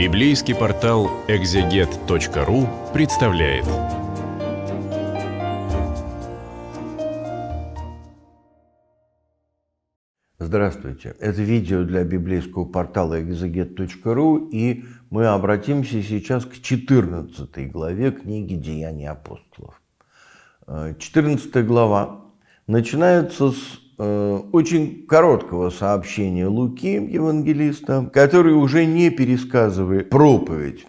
Библейский портал экзегет.ру представляет. Здравствуйте! Это видео для библейского портала экзегет.ру и мы обратимся сейчас к 14 главе книги «Деяния апостолов». 14 э, глава начинается с Э, очень короткого сообщения Луки, евангелиста, который уже не пересказывает проповедь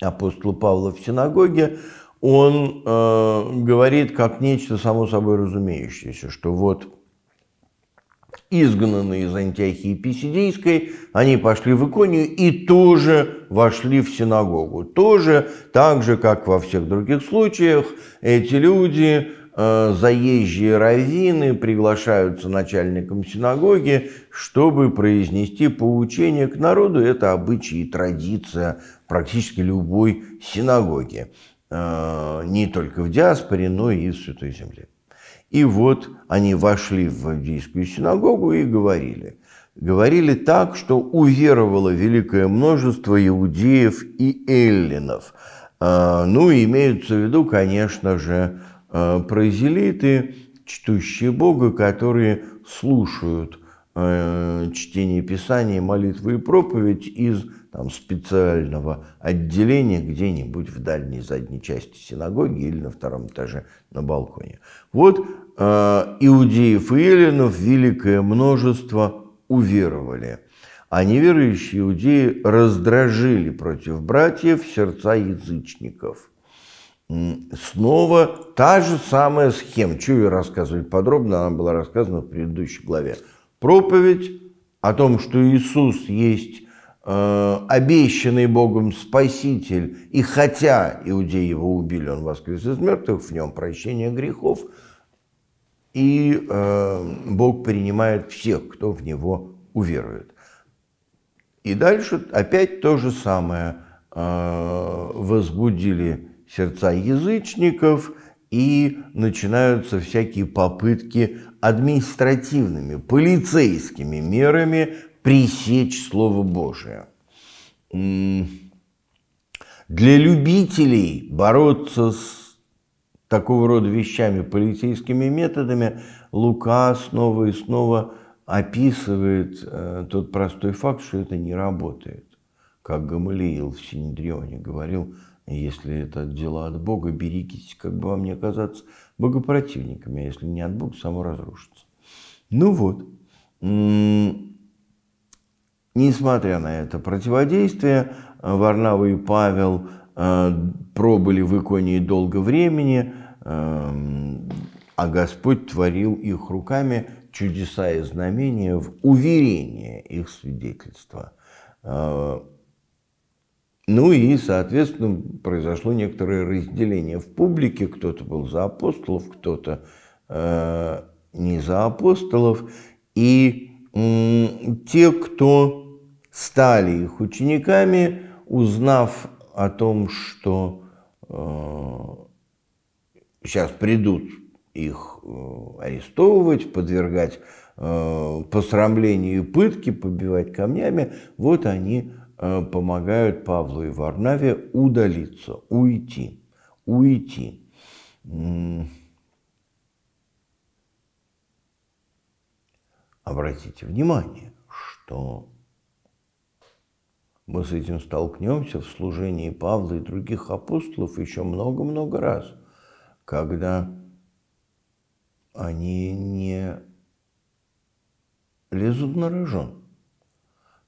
апостола Павла в синагоге, он э, говорит как нечто само собой разумеющееся, что вот изгнанные из Антиохии Писидейской, они пошли в Иконию и тоже вошли в синагогу. Тоже, так же, как во всех других случаях, эти люди Э, заезжие раввины приглашаются начальником синагоги, чтобы произнести поучение к народу. Это обычай и традиция практически любой синагоги, э, не только в диаспоре, но и в Святой Земле. И вот они вошли в иудейскую синагогу и говорили. Говорили так, что уверовало великое множество иудеев и эллинов. Э, ну, имеются в виду, конечно же, Э, Прозелиты, чтущие Бога, которые слушают э, чтение Писания, молитвы и проповедь из там, специального отделения где-нибудь в дальней задней части синагоги или на втором этаже на балконе. Вот э, иудеев и эллинов великое множество уверовали, а неверующие иудеи раздражили против братьев сердца язычников – Снова та же самая схема, чего ее рассказывать подробно, она была рассказана в предыдущей главе. Проповедь о том, что Иисус есть э, обещанный Богом Спаситель, и хотя иудеи его убили, он воскрес из мертвых, в нем прощение грехов, и э, Бог принимает всех, кто в него уверует. И дальше опять то же самое. Э, возбудили сердца язычников, и начинаются всякие попытки административными, полицейскими мерами пресечь Слово Божие. Для любителей бороться с такого рода вещами, полицейскими методами, Лука снова и снова описывает э, тот простой факт, что это не работает. Как Гамалиил в Синедрионе говорил, если это дела от Бога, берегитесь, как бы вам не оказаться богопротивниками, а если не от Бога, само разрушится. Ну вот, несмотря на это противодействие, Варнава и Павел э, пробыли в иконе долго времени, эм, а Господь творил их руками чудеса и знамения в уверение их свидетельства. Э, ну и, соответственно, произошло некоторое разделение в публике. Кто-то был за апостолов, кто-то э, не за апостолов. И э, те, кто стали их учениками, узнав о том, что э, сейчас придут их э, арестовывать, подвергать э, посрамлению и пытке, побивать камнями, вот они Э, помогают Павлу и Варнаве удалиться, уйти, уйти. Обратите внимание, что мы с этим столкнемся в служении Павла и других апостолов еще много-много раз, когда они не лезут на рожон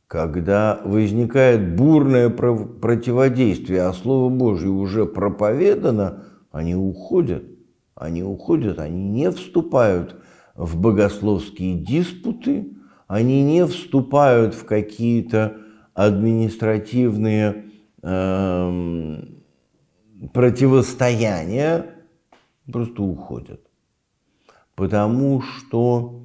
когда возникает бурное противодействие, а Слово Божье уже проповедано, они уходят, они уходят, они не вступают в богословские диспуты, они не вступают в какие-то административные э, противостояния, просто уходят. Потому что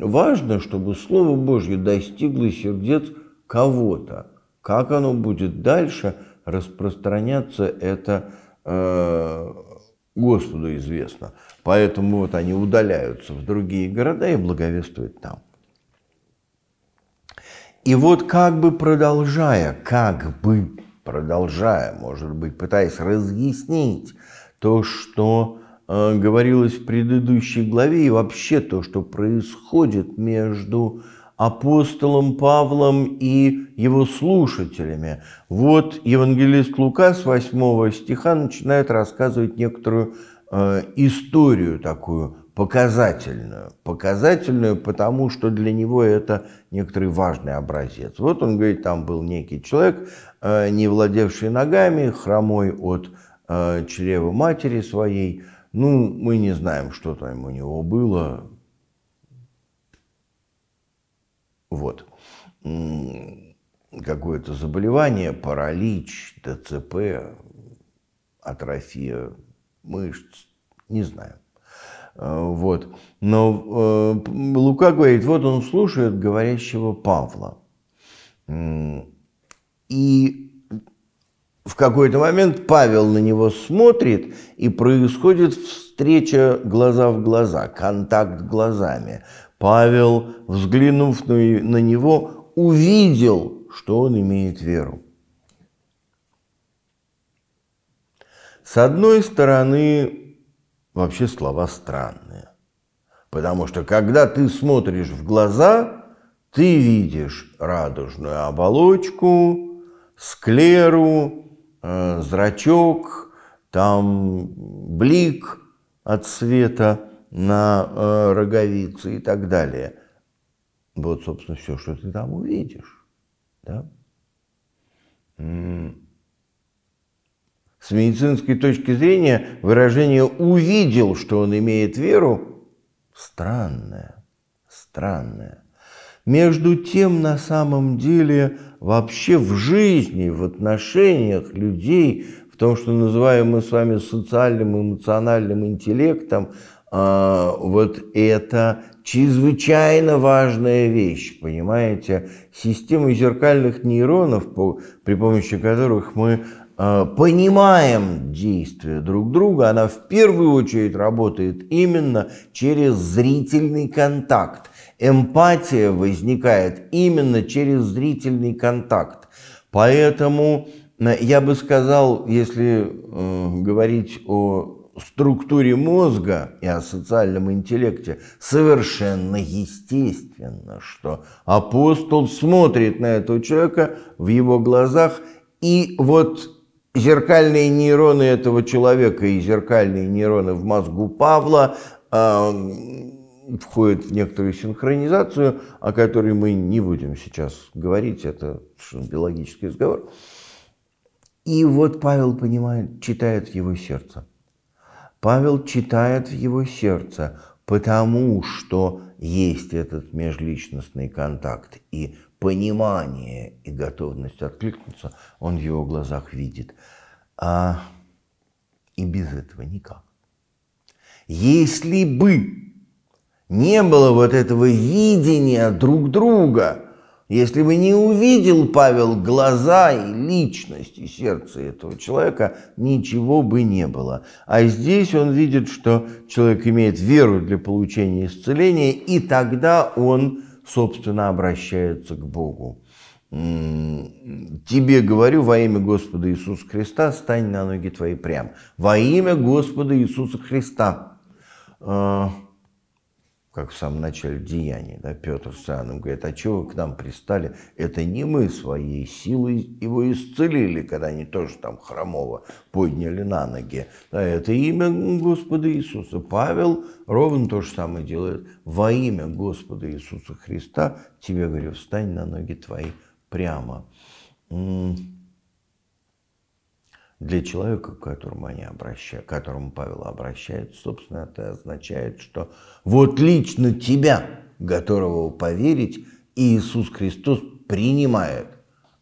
Важно, чтобы Слово Божье достигло сердец кого-то. Как оно будет дальше распространяться, это э, Господу известно. Поэтому вот они удаляются в другие города и благовествуют там. И вот как бы продолжая, как бы продолжая, может быть, пытаясь разъяснить то, что Э, говорилось в предыдущей главе, и вообще то, что происходит между апостолом Павлом и его слушателями. Вот евангелист Лука с 8 стиха начинает рассказывать некоторую э, историю такую показательную. Показательную, потому что для него это некоторый важный образец. Вот он говорит, там был некий человек, э, не владевший ногами, хромой от э, чрева матери своей – ну, мы не знаем, что там у него было. Вот. Какое-то заболевание, паралич, ДЦП, атрофия мышц, не знаю. Э, вот. Но э, Лука говорит, вот он слушает говорящего Павла. И в какой-то момент Павел на него смотрит, и происходит встреча глаза в глаза, контакт глазами. Павел, взглянув на него, увидел, что он имеет веру. С одной стороны, вообще слова странные. Потому что когда ты смотришь в глаза, ты видишь радужную оболочку, склеру, Э, зрачок, там блик от света на э, роговице и так далее. Вот, собственно, все, что ты там увидишь. Да? С медицинской точки зрения выражение «увидел, что он имеет веру» странное, странное. Между тем, на самом деле, вообще в жизни, в отношениях людей, в том, что называем мы с вами социальным, эмоциональным интеллектом, а, вот это чрезвычайно важная вещь, понимаете? Система зеркальных нейронов, при помощи которых мы а, понимаем действия друг друга, она в первую очередь работает именно через зрительный контакт. Эмпатия возникает именно через зрительный контакт. Поэтому э, я бы сказал, если э, говорить о структуре мозга и о социальном интеллекте, совершенно естественно, что апостол смотрит на этого человека в его глазах, и вот зеркальные нейроны этого человека и зеркальные нейроны в мозгу Павла э, входит в некоторую синхронизацию, о которой мы не будем сейчас говорить, это биологический разговор. И вот Павел понимает, читает его сердце. Павел читает в его сердце, потому что есть этот межличностный контакт и понимание и готовность откликнуться, он в его глазах видит. А и без этого никак. Если бы не было вот этого видения друг друга, если бы не увидел Павел глаза и личность, и сердце этого человека, ничего бы не было. А здесь он видит, что человек имеет веру для получения исцеления, и тогда он, собственно, обращается к Богу. Тебе говорю во имя Господа Иисуса Христа, стань на ноги твои прям. Во имя Господа Иисуса Христа. А, как в самом начале деяний, да, Петр с Иоанном говорит, а чего вы к нам пристали? Это не мы своей силой его исцелили, когда они тоже там хромого подняли на ноги. Да, это имя Господа Иисуса. Павел ровно то же самое делает. Во имя Господа Иисуса Христа тебе говорю, встань на ноги твои прямо для человека, к которому, они обращают, к которому Павел обращает, собственно, это означает, что вот лично тебя, которого поверить, Иисус Христос принимает,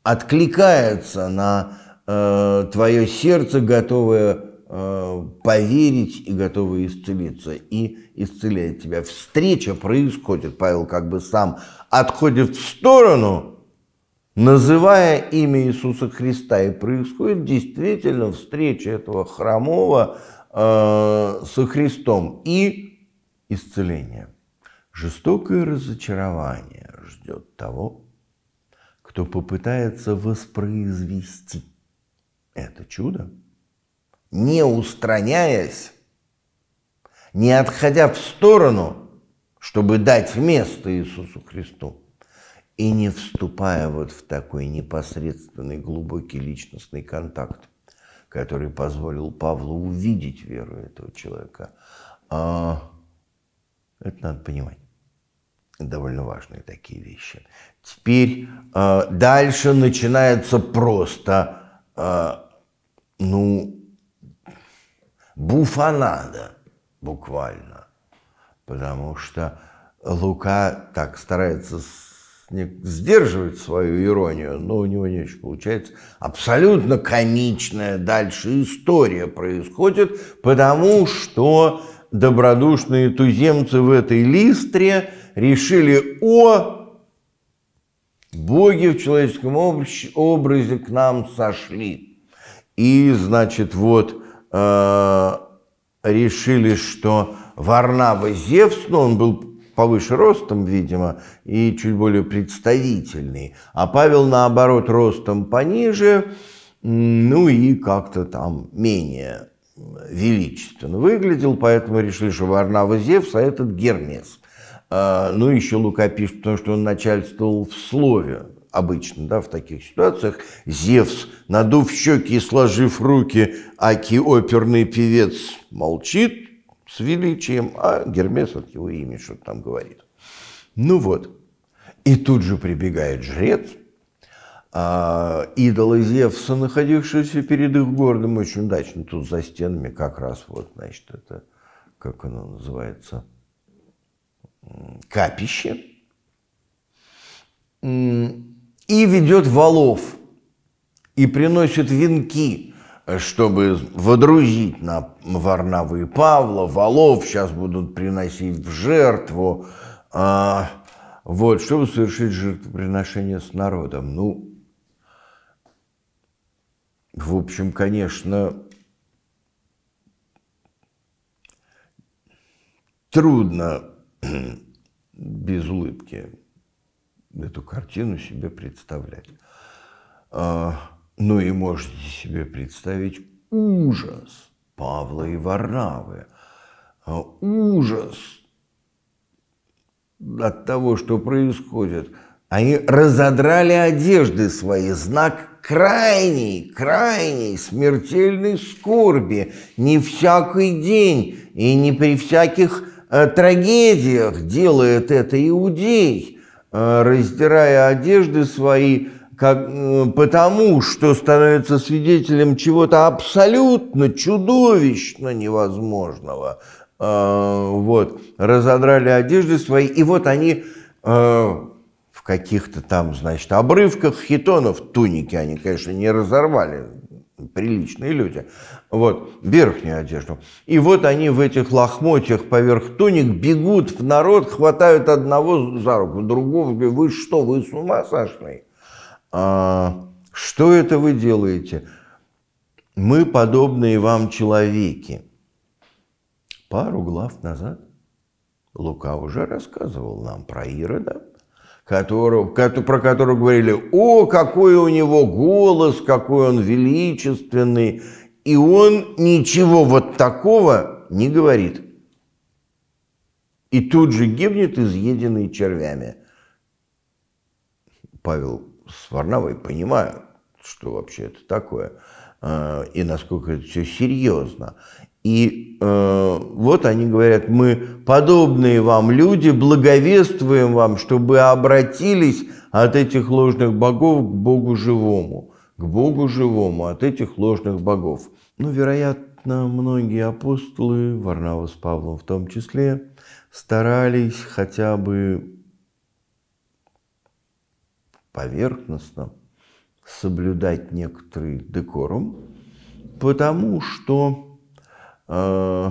откликается на э, твое сердце, готовое э, поверить и готовое исцелиться, и исцеляет тебя. Встреча происходит, Павел как бы сам отходит в сторону – называя имя Иисуса Христа. И происходит действительно встреча этого хромого э, со Христом и исцеление. Жестокое разочарование ждет того, кто попытается воспроизвести это чудо, не устраняясь, не отходя в сторону, чтобы дать место Иисусу Христу и не вступая вот в такой непосредственный глубокий личностный контакт, который позволил Павлу увидеть веру этого человека. А это надо понимать. Довольно важные такие вещи. Теперь э, дальше начинается просто, э, ну, буфанада буквально. Потому что Лука так старается сдерживает свою иронию, но у него не очень получается. Абсолютно комичная дальше история происходит, потому что добродушные туземцы в этой листре решили о боги в человеческом образе к нам сошли. И, значит, вот э, решили, что Варнава Зевс, ну, он был повыше ростом, видимо, и чуть более представительный. А Павел, наоборот, ростом пониже, ну и как-то там менее величественно выглядел, поэтому решили, что Варнава Зевс, а этот Гермес. А, ну, еще Лука пишет, потому что он начальствовал в слове, обычно да, в таких ситуациях, Зевс, надув щеки и сложив руки, аки оперный певец молчит, с величием, а Гермес от его имени что-то там говорит. Ну вот, и тут же прибегает жрец, а, идолы Зевса, находившиеся перед их городом, очень удачно тут за стенами, как раз вот, значит, это, как оно называется, капище, и ведет валов, и приносит венки чтобы водрузить на Варнавы и Павла, валов сейчас будут приносить в жертву, а, вот, чтобы совершить жертвоприношение с народом. Ну, в общем, конечно, трудно без улыбки эту картину себе представлять. А, ну и можете себе представить ужас Павла и Варнавы, а, ужас от того, что происходит. Они разодрали одежды свои, знак крайней, крайней смертельной скорби. Не всякий день и не при всяких э, трагедиях делает это иудей, э, раздирая одежды свои, как, э, потому что становится свидетелем чего-то абсолютно чудовищно невозможного. Э, вот, разодрали одежды свои, и вот они э, в каких-то там, значит, обрывках хитонов, туники они, конечно, не разорвали, приличные люди, вот, верхнюю одежду. И вот они в этих лохмотьях поверх туник бегут в народ, хватают одного за руку, другого, вы что, вы с ума сошли? а, что это вы делаете? Мы подобные вам человеки. Пару глав назад Лука уже рассказывал нам про Ирода, которого, про которого говорили, о, какой у него голос, какой он величественный, и он ничего вот такого не говорит. И тут же гибнет, изъеденный червями. Павел с Варнавой понимаю, что вообще это такое, э, и насколько это все серьезно. И э, вот они говорят, мы подобные вам люди, благовествуем вам, чтобы обратились от этих ложных богов к Богу живому, к Богу живому от этих ложных богов. Ну, вероятно, многие апостолы, Варнава с Павлом в том числе, старались хотя бы поверхностно соблюдать некоторый декорум, потому что э,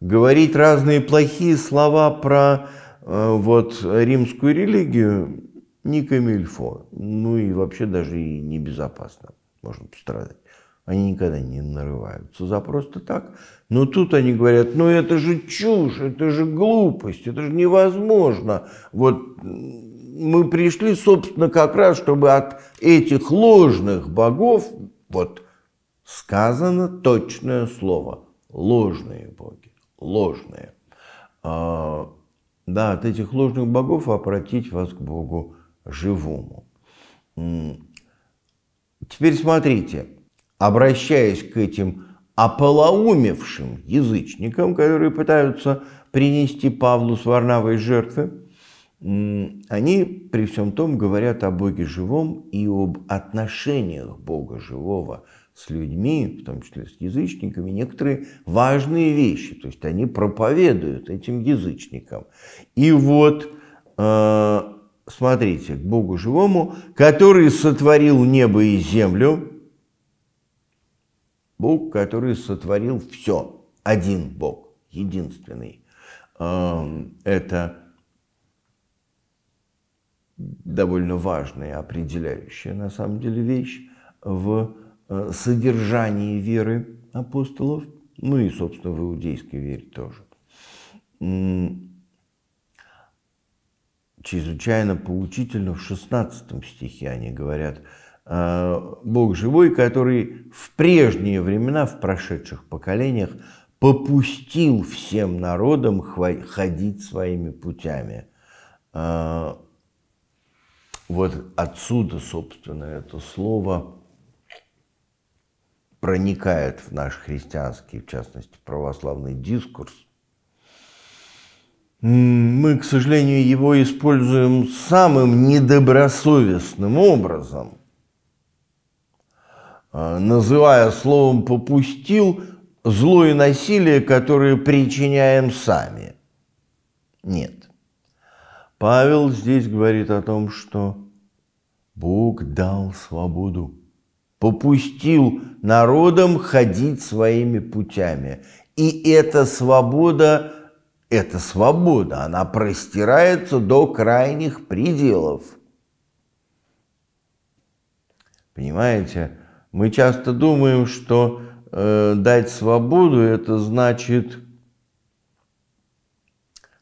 говорить разные плохие слова про э, вот римскую религию не камильфо, ну и вообще даже и небезопасно, можно пострадать. Они никогда не нарываются за просто так. Но тут они говорят, ну это же чушь, это же глупость, это же невозможно. Вот мы пришли, собственно, как раз, чтобы от этих ложных богов, вот сказано точное слово, ложные боги, ложные. А, да, от этих ложных богов обратить вас к Богу живому. Теперь смотрите, обращаясь к этим ополоумевшим язычникам, которые пытаются принести Павлу сварнавые жертвы, они при всем том говорят о Боге живом и об отношениях Бога живого с людьми, в том числе с язычниками, некоторые важные вещи. То есть они проповедуют этим язычникам. И вот, э, смотрите, к Богу живому, который сотворил небо и землю, Бог, который сотворил все, один Бог, единственный. Эм, это довольно важная, определяющая на самом деле вещь в э, содержании веры апостолов, ну и, собственно, в иудейской вере тоже. Чрезвычайно поучительно в 16 стихе они говорят, э, Бог живой, который в прежние времена, в прошедших поколениях, попустил всем народам ходить своими путями. Э, вот отсюда, собственно, это слово проникает в наш христианский, в частности, православный дискурс. Мы, к сожалению, его используем самым недобросовестным образом, а, называя словом «попустил» зло и насилие, которые причиняем сами. Нет. Павел здесь говорит о том, что Бог дал свободу, попустил народам ходить своими путями. И эта свобода, эта свобода, она простирается до крайних пределов. Понимаете, мы часто думаем, что э, дать свободу – это значит –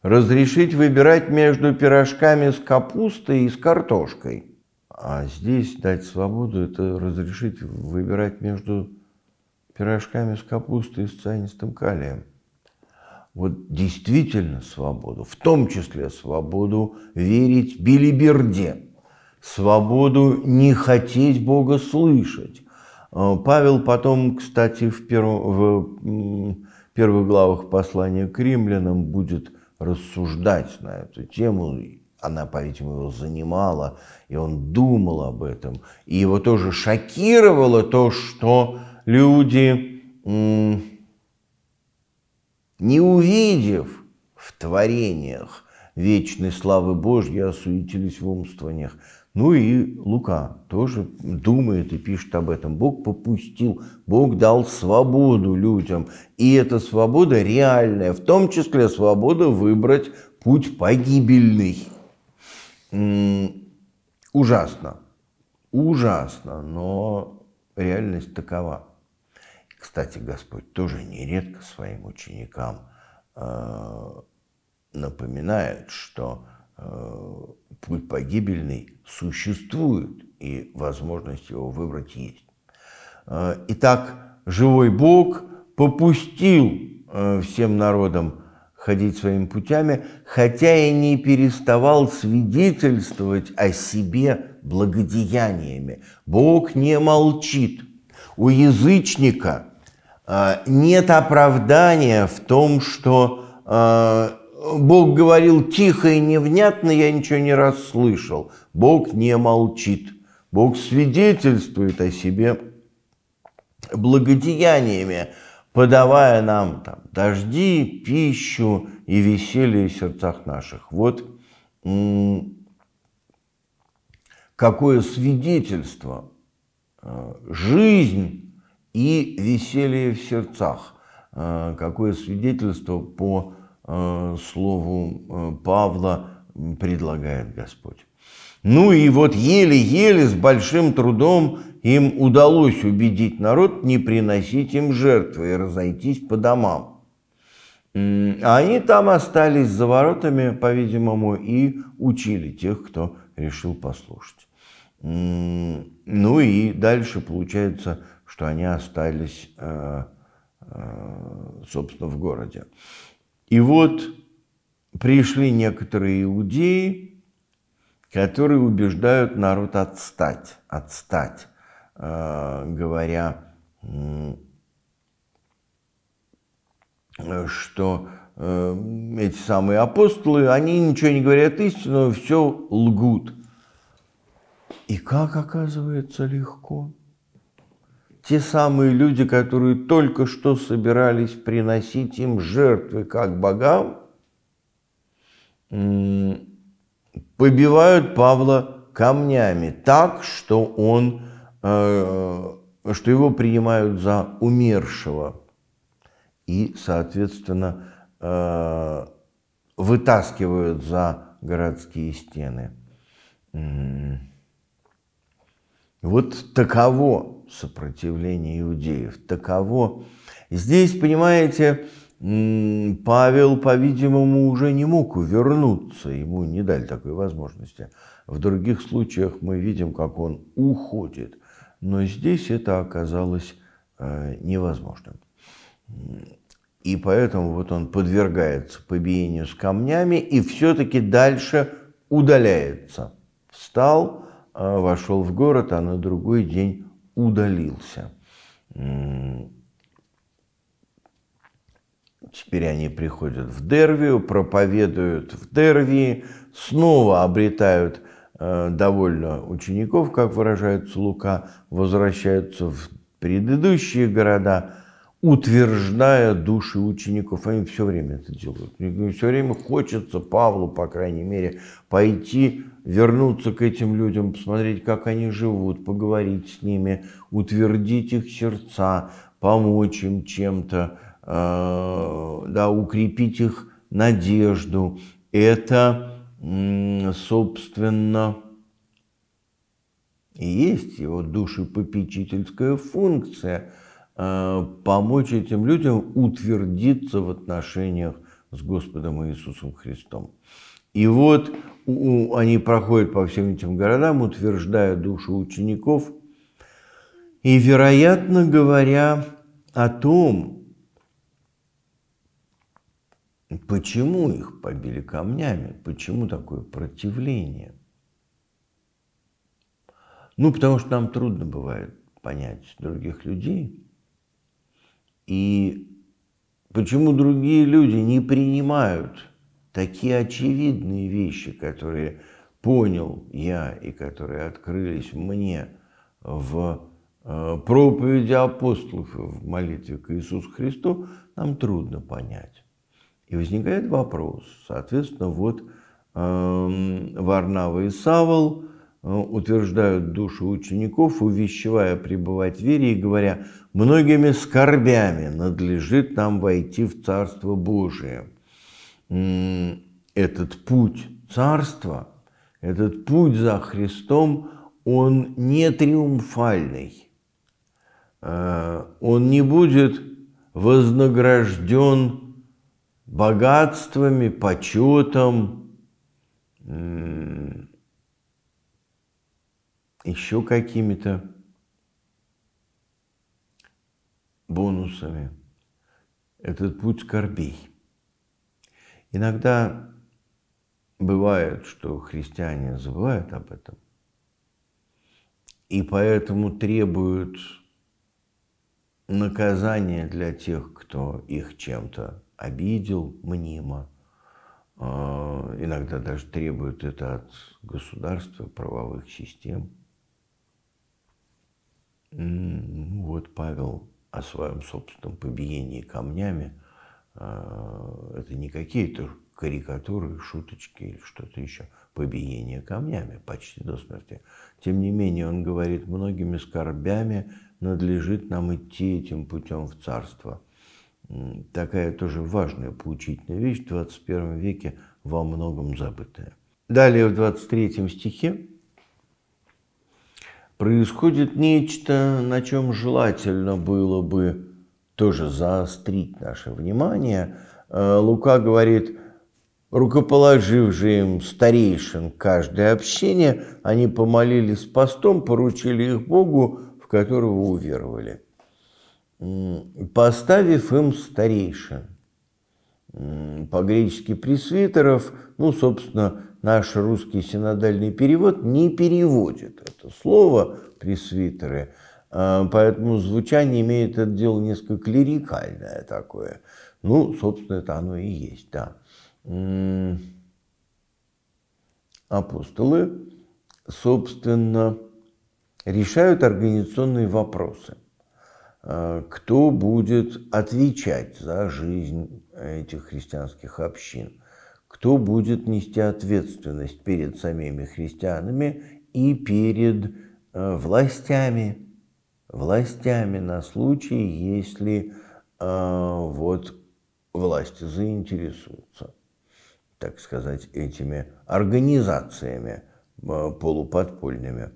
разрешить выбирать между пирожками с капустой и с картошкой. А здесь дать свободу – это разрешить выбирать между пирожками с капустой и с цианистым калием. Вот действительно свободу, в том числе свободу верить билиберде, свободу не хотеть Бога слышать. А, Павел потом, кстати, в, перв... в первых главах послания к римлянам будет рассуждать на эту тему. Она, по-видимому, его занимала, и он думал об этом. И его тоже шокировало то, что люди, не увидев в творениях вечной славы Божьей, осуетились в умствованиях. Ну и Лука тоже думает и пишет об этом. Бог попустил, Бог дал свободу людям. И эта свобода реальная, в том числе свобода выбрать путь погибельный. Ужасно, ужасно, но реальность такова. Кстати, Господь тоже нередко своим ученикам э, напоминает, что Э, путь погибельный существует, и возможность его выбрать есть. Э, итак, живой Бог попустил э, всем народам ходить своими путями, хотя и не переставал свидетельствовать о себе благодеяниями. Бог не молчит. У язычника нет оправдания в том, что Бог говорил тихо и невнятно, я ничего не расслышал. Бог не молчит. Бог свидетельствует о себе благодеяниями, подавая нам там, дожди, пищу и веселье в сердцах наших. Вот какое свидетельство. Э, жизнь и веселье в сердцах. Э, какое свидетельство по Э, слову э, Павла предлагает Господь. Ну и вот еле-еле с большим трудом им удалось убедить народ не приносить им жертвы и разойтись по домам. А они там остались за воротами, по-видимому, и учили тех, кто решил послушать. Ну и дальше получается, что они остались, э, собственно, в городе. И вот пришли некоторые иудеи, которые убеждают народ отстать, отстать, э, говоря, что э, эти самые апостолы, они ничего не говорят истину, все лгут. И как оказывается легко те самые люди, которые только что собирались приносить им жертвы как богам, побивают Павла камнями так, что он, э, что его принимают за умершего и, соответственно, э, вытаскивают за городские стены. Вот таково сопротивление иудеев. Таково. Здесь, понимаете, Павел, по-видимому, уже не мог увернуться, ему не дали такой возможности. В других случаях мы видим, как он уходит, но здесь это оказалось э, невозможным. И поэтому вот он подвергается побиению с камнями и все-таки дальше удаляется. Встал, э, вошел в город, а на другой день удалился. Теперь они приходят в Дервию, проповедуют в Дервии, снова обретают э, довольно учеников, как выражается Лука, возвращаются в предыдущие города, утверждая души учеников. Они все время это делают. все время хочется Павлу, по крайней мере, пойти, вернуться к этим людям, посмотреть, как они живут, поговорить с ними, утвердить их сердца, помочь им чем-то, э, да, укрепить их надежду. Это, собственно, и есть его душепопечительская функция – Э, помочь этим людям утвердиться в отношениях с Господом Иисусом Христом. И вот они проходят по всем этим городам, утверждая душу учеников. И, вероятно говоря, о том, почему их побили камнями, почему такое противление. Ну, потому что нам трудно бывает понять других людей – и почему другие люди не принимают такие очевидные вещи, которые понял я и которые открылись мне в э, проповеди апостолов в молитве к Иисусу Христу, нам трудно понять. И возникает вопрос, соответственно, вот эм, Варнава и Савол – Э, утверждают души учеников, увещевая пребывать в вере и говоря, многими скорбями надлежит нам войти в Царство Божие. Этот путь Царства, этот путь за Христом, он не триумфальный. Э, он не будет вознагражден богатствами, почетом, еще какими-то бонусами. Этот путь скорбей. Иногда бывает, что христиане забывают об этом, и поэтому требуют наказания для тех, кто их чем-то обидел мнимо. А, иногда даже требуют это от государства, правовых систем – ну, вот Павел о своем собственном побиении камнями. А, это не какие-то карикатуры, шуточки или что-то еще. Побиение камнями почти до смерти. Тем не менее, он говорит, многими скорбями надлежит нам идти этим путем в царство. Такая тоже важная поучительная вещь в 21 веке во многом забытая. Далее в 23 стихе происходит нечто, на чем желательно было бы тоже заострить наше внимание. Э, Лука говорит, рукоположив же им старейшин каждое общение, они помолились постом, поручили их Богу, в которого уверовали, поставив им старейшин, по-гречески пресвитеров, ну, собственно, наш русский синодальный перевод не переводит это слово пресвитеры, а, поэтому звучание имеет это дело несколько клирикальное такое. Ну, собственно, это оно и есть, да. М-м, апостолы, собственно, решают организационные вопросы. А, кто будет отвечать за жизнь этих христианских общин – кто будет нести ответственность перед самими христианами и перед э, властями, властями на случай, если э, вот власти заинтересуются, так сказать, этими организациями э, полуподпольными.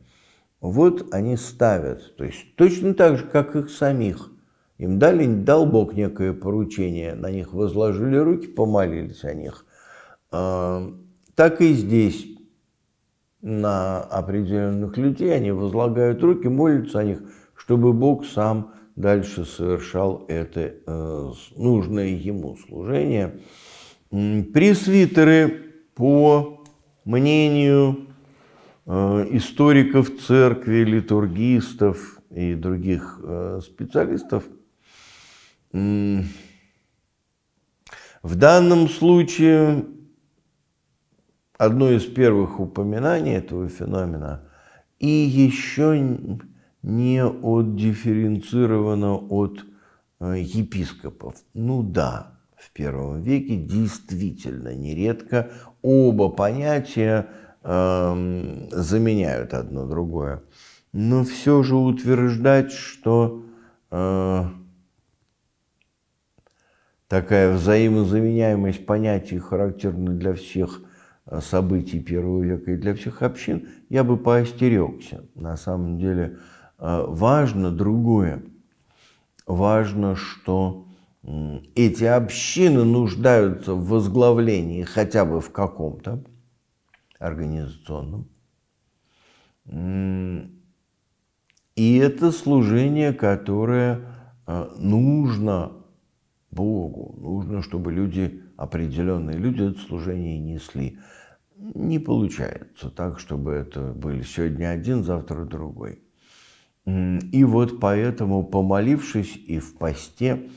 Вот они ставят, то есть точно так же, как их самих. Им дали, дал Бог некое поручение, на них возложили руки, помолились о них, Эм, так и здесь на определенных людей они возлагают руки, молятся о них, чтобы Бог сам дальше совершал это э, нужное ему служение. Пресвитеры, по мнению э, историков церкви, литургистов и других э, специалистов, в данном случае одно из первых упоминаний этого феномена и еще не отдифференцировано от э, епископов. Ну да, в первом веке действительно нередко оба понятия э, заменяют одно другое. Но все же утверждать, что э, такая взаимозаменяемость понятий характерна для всех событий первого века и для всех общин, я бы поостерегся. На самом деле э, важно другое. Важно, что эти общины нуждаются в возглавлении хотя бы в каком-то организационном. И это служение, которое э, нужно Богу, нужно, чтобы люди, определенные люди, это служение несли не получается так, чтобы это были сегодня один, завтра другой. И вот поэтому, помолившись и в посте,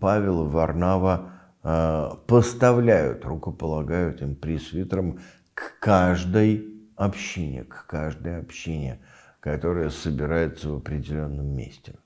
Павел и Варнава э, поставляют, рукополагают им пресвитерам к каждой общине, к каждой общине, которая собирается в определенном месте.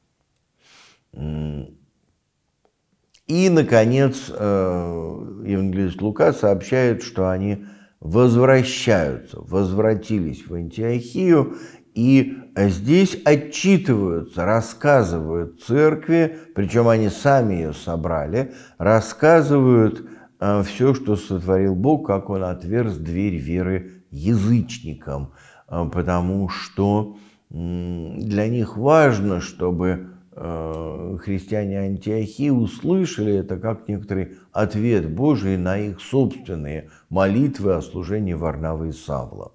И, наконец, э, евангелист Лука сообщает, что они возвращаются, возвратились в Антиохию и здесь отчитываются, рассказывают церкви, причем они сами ее собрали, рассказывают э, все, что сотворил Бог, как он отверз дверь веры язычникам, э, потому что для них важно, чтобы Э, христиане Антиохии услышали это как некоторый ответ Божий на их собственные молитвы о служении Варнавы и Савла.